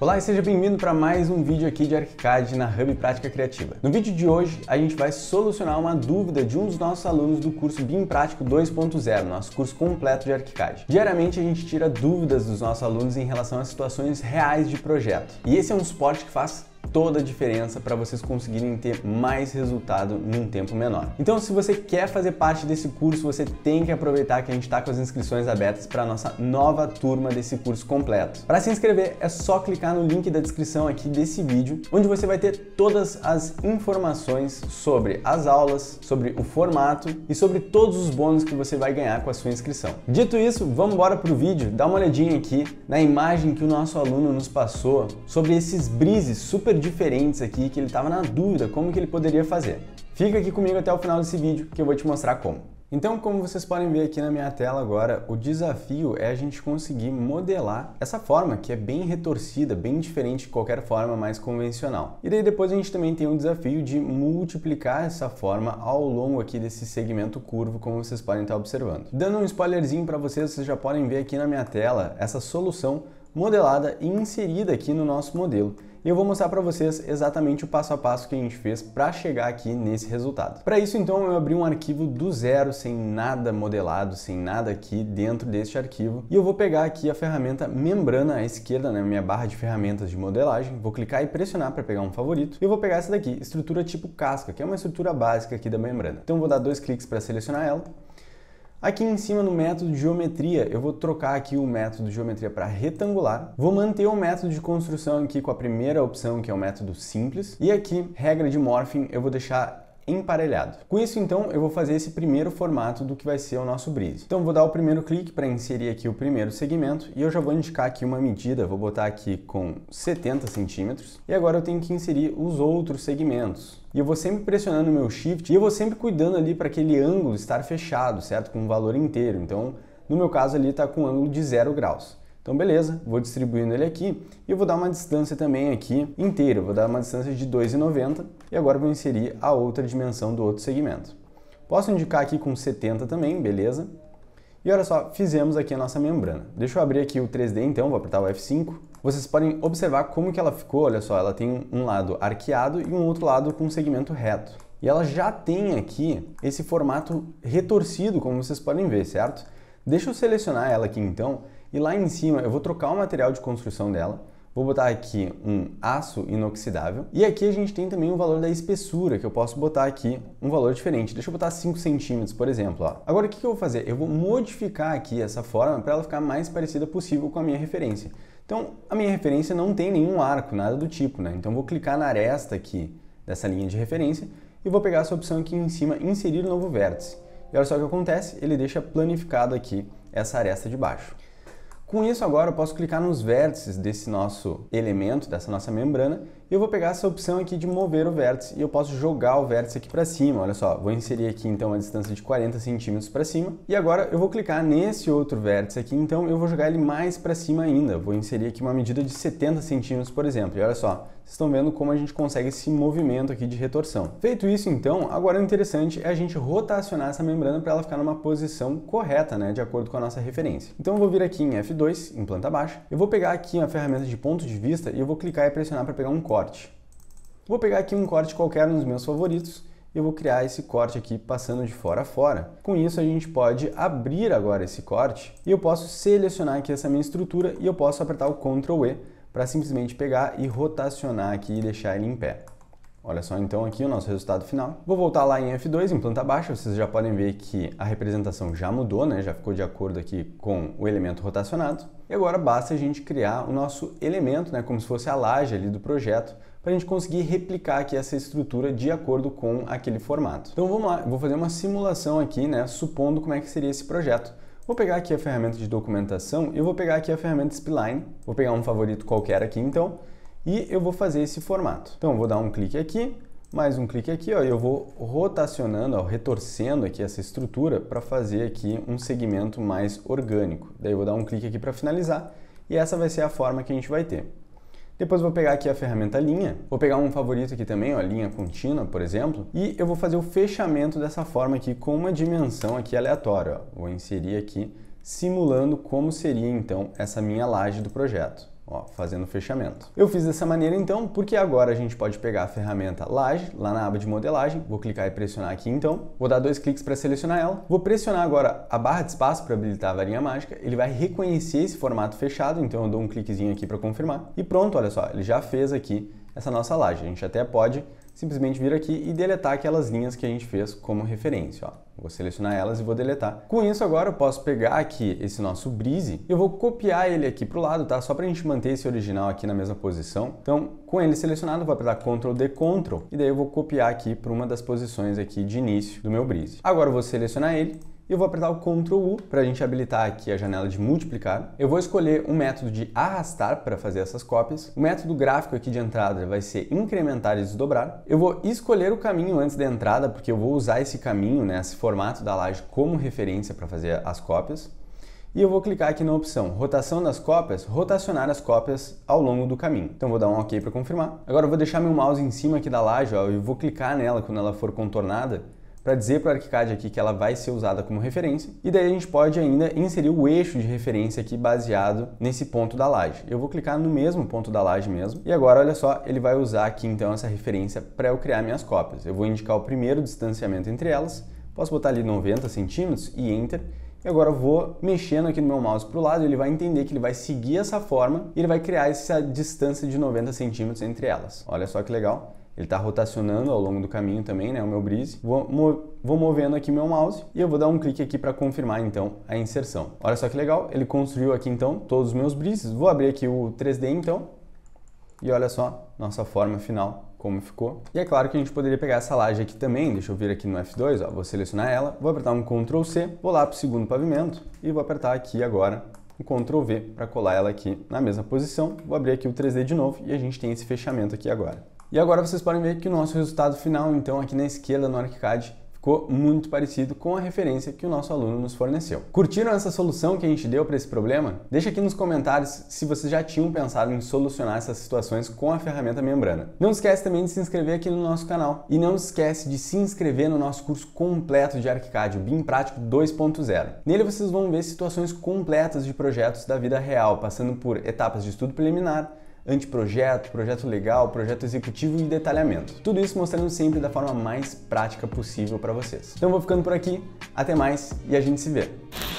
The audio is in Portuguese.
Olá e seja bem-vindo para mais um vídeo aqui de ArchiCAD na Hub Prática Criativa. No vídeo de hoje, a gente vai solucionar uma dúvida de um dos nossos alunos do curso BIM Prático 2.0, nosso curso completo de ArchiCAD. Diariamente a gente tira dúvidas dos nossos alunos em relação a situações reais de projeto. E esse é um suporte que faz toda a diferença para vocês conseguirem ter mais resultado num tempo menor. Então, se você quer fazer parte desse curso, você tem que aproveitar que a gente está com as inscrições abertas para nossa nova turma desse curso completo. Para se inscrever, é só clicar no link da descrição aqui desse vídeo, onde você vai ter todas as informações sobre as aulas, sobre o formato e sobre todos os bônus que você vai ganhar com a sua inscrição. Dito isso, vamos embora para o vídeo, dá uma olhadinha aqui na imagem que o nosso aluno nos passou sobre esses brises super diferentes aqui que ele estava na dúvida como que ele poderia fazer. Fica aqui comigo até o final desse vídeo que eu vou te mostrar como. Então, como vocês podem ver aqui na minha tela agora, o desafio é a gente conseguir modelar essa forma, que é bem retorcida, bem diferente de qualquer forma mais convencional. E daí depois a gente também tem um desafio de multiplicar essa forma ao longo aqui desse segmento curvo, como vocês podem estar observando. Dando um spoilerzinho para vocês, vocês já podem ver aqui na minha tela essa solução modelada e inserida aqui no nosso modelo e eu vou mostrar para vocês exatamente o passo a passo que a gente fez para chegar aqui nesse resultado. Para isso, então, eu abri um arquivo do zero, sem nada modelado, sem nada aqui dentro deste arquivo, e eu vou pegar aqui a ferramenta membrana à esquerda, na né, minha barra de ferramentas de modelagem, vou clicar e pressionar para pegar um favorito, e eu vou pegar essa daqui, estrutura tipo casca, que é uma estrutura básica aqui da membrana. Então, vou dar dois cliques para selecionar ela, Aqui em cima no método de geometria, eu vou trocar aqui o método de geometria para retangular. Vou manter o método de construção aqui com a primeira opção, que é o método simples. E aqui, regra de morphing, eu vou deixar emparelhado. Com isso, então, eu vou fazer esse primeiro formato do que vai ser o nosso brise. Então, vou dar o primeiro clique para inserir aqui o primeiro segmento e eu já vou indicar aqui uma medida, vou botar aqui com 70 centímetros e agora eu tenho que inserir os outros segmentos. E eu vou sempre pressionando o meu shift e eu vou sempre cuidando ali para aquele ângulo estar fechado, certo? Com o um valor inteiro. Então, no meu caso ali está com um ângulo de 0 graus. Então beleza, vou distribuindo ele aqui e eu vou dar uma distância também aqui inteira, vou dar uma distância de 2,90 e agora vou inserir a outra dimensão do outro segmento. Posso indicar aqui com 70 também, beleza? E olha só, fizemos aqui a nossa membrana. Deixa eu abrir aqui o 3D então, vou apertar o F5. Vocês podem observar como que ela ficou, olha só, ela tem um lado arqueado e um outro lado com um segmento reto. E ela já tem aqui esse formato retorcido, como vocês podem ver, certo? Deixa eu selecionar ela aqui então, e lá em cima eu vou trocar o material de construção dela, Vou botar aqui um aço inoxidável. E aqui a gente tem também o valor da espessura, que eu posso botar aqui um valor diferente. Deixa eu botar 5 centímetros, por exemplo. Ó. Agora, o que, que eu vou fazer? Eu vou modificar aqui essa forma para ela ficar mais parecida possível com a minha referência. Então, a minha referência não tem nenhum arco, nada do tipo, né? Então, vou clicar na aresta aqui dessa linha de referência e vou pegar essa opção aqui em cima, inserir novo vértice. E olha só o que acontece, ele deixa planificado aqui essa aresta de baixo. Com isso, agora eu posso clicar nos vértices desse nosso elemento, dessa nossa membrana, eu vou pegar essa opção aqui de mover o vértice e eu posso jogar o vértice aqui para cima, olha só. Vou inserir aqui então uma distância de 40 centímetros para cima. E agora eu vou clicar nesse outro vértice aqui, então eu vou jogar ele mais para cima ainda. Vou inserir aqui uma medida de 70 centímetros, por exemplo. E olha só, vocês estão vendo como a gente consegue esse movimento aqui de retorção. Feito isso então, agora o interessante é a gente rotacionar essa membrana para ela ficar numa posição correta, né, de acordo com a nossa referência. Então eu vou vir aqui em F2, em planta baixa, eu vou pegar aqui a ferramenta de ponto de vista e eu vou clicar e pressionar para pegar um corte corte. Vou pegar aqui um corte qualquer nos meus favoritos e eu vou criar esse corte aqui passando de fora a fora. Com isso a gente pode abrir agora esse corte e eu posso selecionar aqui essa minha estrutura e eu posso apertar o Ctrl E para simplesmente pegar e rotacionar aqui e deixar ele em pé. Olha só então aqui o nosso resultado final. Vou voltar lá em F2, em planta baixa, vocês já podem ver que a representação já mudou, né? já ficou de acordo aqui com o elemento rotacionado. E agora basta a gente criar o nosso elemento, né? como se fosse a laje ali do projeto, para a gente conseguir replicar aqui essa estrutura de acordo com aquele formato. Então vamos lá, vou fazer uma simulação aqui, né? supondo como é que seria esse projeto. Vou pegar aqui a ferramenta de documentação e vou pegar aqui a ferramenta Spline, vou pegar um favorito qualquer aqui então, e eu vou fazer esse formato. Então vou dar um clique aqui, mais um clique aqui, ó, e eu vou rotacionando, ó, retorcendo aqui essa estrutura para fazer aqui um segmento mais orgânico. Daí eu vou dar um clique aqui para finalizar e essa vai ser a forma que a gente vai ter. Depois vou pegar aqui a ferramenta linha, vou pegar um favorito aqui também, ó, linha contínua, por exemplo, e eu vou fazer o fechamento dessa forma aqui com uma dimensão aqui aleatória. Ó. Vou inserir aqui simulando como seria então essa minha laje do projeto. Ó, fazendo fechamento. Eu fiz dessa maneira então, porque agora a gente pode pegar a ferramenta laje, lá na aba de modelagem, vou clicar e pressionar aqui então, vou dar dois cliques para selecionar ela, vou pressionar agora a barra de espaço para habilitar a varinha mágica, ele vai reconhecer esse formato fechado, então eu dou um cliquezinho aqui para confirmar, e pronto, olha só, ele já fez aqui essa nossa laje, a gente até pode simplesmente vir aqui e deletar aquelas linhas que a gente fez como referência. Ó. Vou selecionar elas e vou deletar. Com isso, agora eu posso pegar aqui esse nosso Breeze e eu vou copiar ele aqui para o lado, tá? Só para a gente manter esse original aqui na mesma posição. Então, com ele selecionado, vou apertar Ctrl D, Ctrl, e daí eu vou copiar aqui para uma das posições aqui de início do meu Breeze. Agora eu vou selecionar ele e eu vou apertar o Ctrl U para a gente habilitar aqui a janela de multiplicar. Eu vou escolher um método de arrastar para fazer essas cópias. O método gráfico aqui de entrada vai ser incrementar e desdobrar. Eu vou escolher o caminho antes da entrada, porque eu vou usar esse caminho, né, esse formato da laje como referência para fazer as cópias. E eu vou clicar aqui na opção rotação das cópias, rotacionar as cópias ao longo do caminho. Então vou dar um OK para confirmar. Agora eu vou deixar meu mouse em cima aqui da laje ó, e vou clicar nela quando ela for contornada para dizer para o ArchiCAD aqui que ela vai ser usada como referência, e daí a gente pode ainda inserir o eixo de referência aqui baseado nesse ponto da laje. Eu vou clicar no mesmo ponto da laje mesmo, e agora olha só, ele vai usar aqui então essa referência para eu criar minhas cópias. Eu vou indicar o primeiro distanciamento entre elas, posso botar ali 90 centímetros e Enter, e agora eu vou mexendo aqui no meu mouse para o lado, ele vai entender que ele vai seguir essa forma e ele vai criar essa distância de 90 centímetros entre elas. Olha só que legal. Ele está rotacionando ao longo do caminho também, né, o meu brise. Vou, vou movendo aqui meu mouse e eu vou dar um clique aqui para confirmar então a inserção. Olha só que legal, ele construiu aqui então todos os meus brises. Vou abrir aqui o 3D então e olha só nossa forma final como ficou. E é claro que a gente poderia pegar essa laje aqui também, deixa eu vir aqui no F2, ó, vou selecionar ela, vou apertar um Ctrl C, vou lá para o segundo pavimento e vou apertar aqui agora um Ctrl V para colar ela aqui na mesma posição, vou abrir aqui o 3D de novo e a gente tem esse fechamento aqui agora. E agora vocês podem ver que o nosso resultado final, então aqui na esquerda no ArcCAD, ficou muito parecido com a referência que o nosso aluno nos forneceu. Curtiram essa solução que a gente deu para esse problema? Deixa aqui nos comentários se vocês já tinham pensado em solucionar essas situações com a ferramenta membrana. Não esquece também de se inscrever aqui no nosso canal e não esquece de se inscrever no nosso curso completo de ArchiCAD, o BIM Prático 2.0. Nele vocês vão ver situações completas de projetos da vida real, passando por etapas de estudo preliminar, anteprojeto, projeto legal, projeto executivo e detalhamento. Tudo isso mostrando sempre da forma mais prática possível para vocês. Então vou ficando por aqui, até mais e a gente se vê.